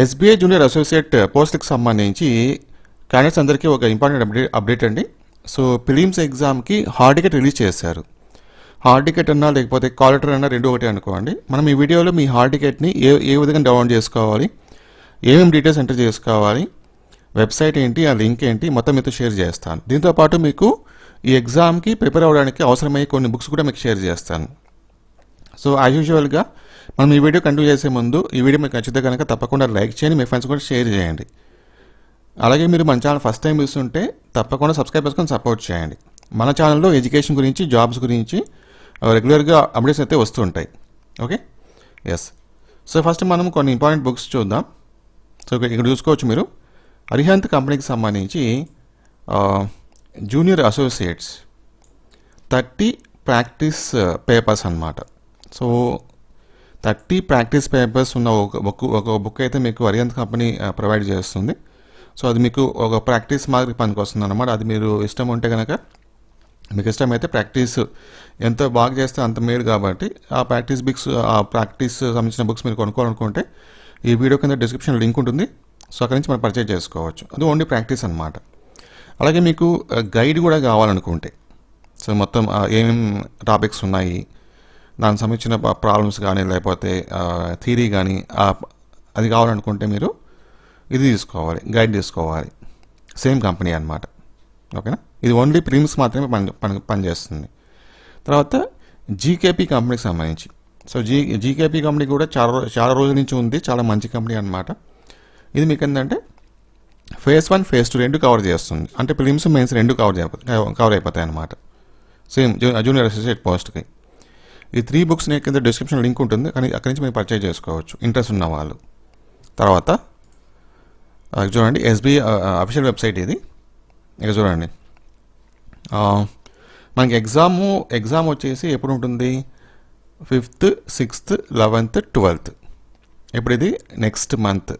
SBI junior associate పోస్ట్కి సంబంధించి candidates అందరికీ ఒక ఇంపార్టెంట్ అప్డేట్ అప్డేట్ అండి సో ఫిలిమ్స్ ఎగ్జామ్కి హార్డ్ టికెట్ రిలీజ్ చేశారు హార్డ్ టికెట్ అన్నా లేకపోతే కాల్ లెటర్ అన్నా రెండు ఒకటే అనుకోండి మనం ఈ వీడియోలో మీ హార్డ్ టికెట్ని ఏ ఏ విధంగా డౌన్లోడ్ చేసుకోవాలి ఏమేమి డీటెయిల్స్ ఎంటర్ చేసుకోవాలి వెబ్సైట్ ఏంటి ఆ లింక్ ఏంటి మొత్తం మీతో షేర్ చేస్తాను దీంతోపాటు మీకు ఈ ఎగ్జామ్కి ప్రిపేర్ అవ్వడానికి అవసరమయ్యే కొన్ని బుక్స్ కూడా మీకు షేర్ చేస్తాను సో యాజ్ యూజువల్గా మనం ఈ వీడియో కంటిన్యూ చేసే ముందు ఈ వీడియో మీకు నచ్చితే కనుక తప్పకుండా లైక్ చేయండి మీ ఫ్రెండ్స్ కూడా షేర్ చేయండి అలాగే మీరు మన ఛానల్ ఫస్ట్ టైం చూస్తుంటే తప్పకుండా సబ్స్క్రైబ్ చేసుకొని సపోర్ట్ చేయండి మన ఛానల్లో ఎడ్యుకేషన్ గురించి జాబ్స్ గురించి రెగ్యులర్గా అప్డేట్స్ అయితే వస్తూ ఉంటాయి ఓకే ఎస్ సో ఫస్ట్ మనం కొన్ని ఇంపార్టెంట్ బుక్స్ చూద్దాం సో ఇక్కడ చూసుకోవచ్చు మీరు అరిహంత్ కంపెనీకి సంబంధించి junior associates thirty practice uh, papers అనమాట సో థర్టీ ప్రాక్టీస్ పేపర్స్ ఉన్న ఒక బుక్ ఒక బుక్ అయితే మీకు అరియంత్ కంపెనీ ప్రొవైడ్ చేస్తుంది సో అది మీకు ఒక ప్రాక్టీస్ మార్క్ పనికి వస్తుంది అనమాట అది మీరు ఇష్టం ఉంటే కనుక మీకు ఇష్టమైతే ప్రాక్టీస్ ఎంత బాగా చేస్తే అంత మేలు కాబట్టి ఆ ప్రాక్టీస్ బుక్స్ ఆ ప్రాక్టీస్ సంబంధించిన బుక్స్ మీరు కొనుక్కోవాలనుకుంటే ఈ వీడియో కింద డిస్క్రిప్షన్ లింక్ ఉంటుంది సో అక్కడి నుంచి మనం పర్చేజ్ చేసుకోవచ్చు అది ఓన్లీ ప్రాక్టీస్ అనమాట అలాగే మీకు గైడ్ కూడా కావాలనుకుంటే సో మొత్తం ఏమేమి టాపిక్స్ ఉన్నాయి దానికి సంబంధించిన ప్రాబ్లమ్స్ కానీ లేకపోతే థీరీ కానీ అది కావాలనుకుంటే మీరు ఇది తీసుకోవాలి గైడ్ తీసుకోవాలి సేమ్ కంపెనీ అనమాట ఓకేనా ఇది ఓన్లీ ప్రీమ్స్ మాత్రమే పని పని పనిచేస్తుంది తర్వాత జీకేపీ కంపెనీకి సంబంధించి సో జీ జీకేపీ కంపెనీ కూడా చాలా చాలా రోజుల నుంచి ఉంది చాలా మంచి కంపెనీ అనమాట ఇది మీకు ఏంటంటే ఫేస్ వన్ ఫేస్ టూ రెండు కవర్ చేస్తుంది అంటే ప్రిమ్స్ మెయిన్స్ రెండు కవర్ కవర్ అయిపోతాయి అనమాట సేమ్ జూనియర్ అసోసియేట్ పోస్ట్కి ఈ త్రీ బుక్స్ని కింద డిస్క్రిప్షన్ లింక్ ఉంటుంది కానీ అక్కడి నుంచి మీరు పర్చేజ్ చేసుకోవచ్చు ఇంట్రెస్ట్ ఉన్న వాళ్ళు తర్వాత చూడండి ఎస్బీఐ అఫీషియల్ వెబ్సైట్ ఇది ఇక చూడండి మనకి ఎగ్జాము ఎగ్జామ్ వచ్చేసి ఎప్పుడు ఉంటుంది ఫిఫ్త్ సిక్స్త్ లెవెన్త్ ట్వెల్త్ ఇప్పుడు ఇది next month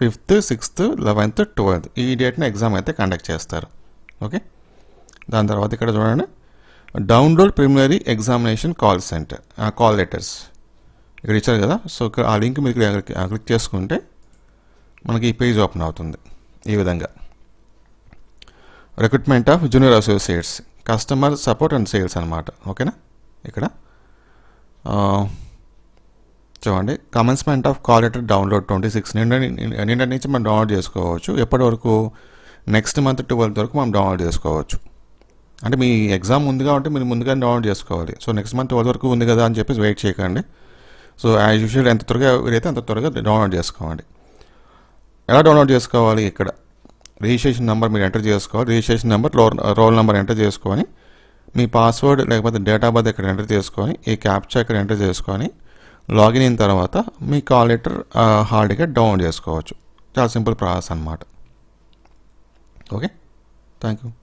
fifth sixth eleventh twelfth ఈ డేట్ని ఎగ్జామ్ అయితే కండక్ట్ చేస్తారు ఓకే దాని తర్వాత ఇక్కడ చూడండి download preliminary examination call centre call letters ఇక్కడ ఇచ్చారు కదా సో ఇక్కడ ఆ లింక్ మీరు ఇక్కడ క్లిక్ చేసుకుంటే మనకి ఈ పేజ్ ఓపెన్ అవుతుంది ఈ విధంగా recruitment of junior associates customer support and sales అనమాట ఓకేనా ఇక్కడ చూడండి commencement of call letter download twenty six నిన్న నుంచి మనం డౌన్లోడ్ చేసుకోవచ్చు ఎప్పటి వరకు నెక్స్ట్ మంత్ ట్వెల్త్ వరకు మనం డౌన్లోడ్ చేసుకోవచ్చు అంటే మీ ఎగ్జామ్ ఉంది కాబట్టి మీరు ముందుగా డౌన్లోడ్ చేసుకోవాలి సో నెక్స్ట్ మంత్ ట్వెల్వ్ వరకు ఉంది కదా అని చెప్పేసి వెయిట్ చేయకండి సో యాజ్ యూజువల్ ఎంత త్వరగా వీరైతే అంత త్వరగా డౌన్లోడ్ చేసుకోవాలి ఎలా డౌన్లోడ్ చేసుకోవాలి ఇక్కడ రిజిస్ట్రేషన్ నెంబర్ మీరు ఎంటర్ చేసుకోవాలి registration number roll number enter చేసుకొని మీ పాస్వర్డ్ లేకపోతే డేట్ ఆఫ్ బర్త్ ఇక్కడ ఎంటర్ చేసుకొని ఈ క్యాప్చర్ ఇక్కడ ఎంటర్ చేసుకొని లాగిన్ అయిన తర్వాత మీ call letter hall ticket download చేసుకోవచ్చు చాలా సింపుల్ ప్రాసెస్ అనమాట ఓకే థ్యాంక్ యూ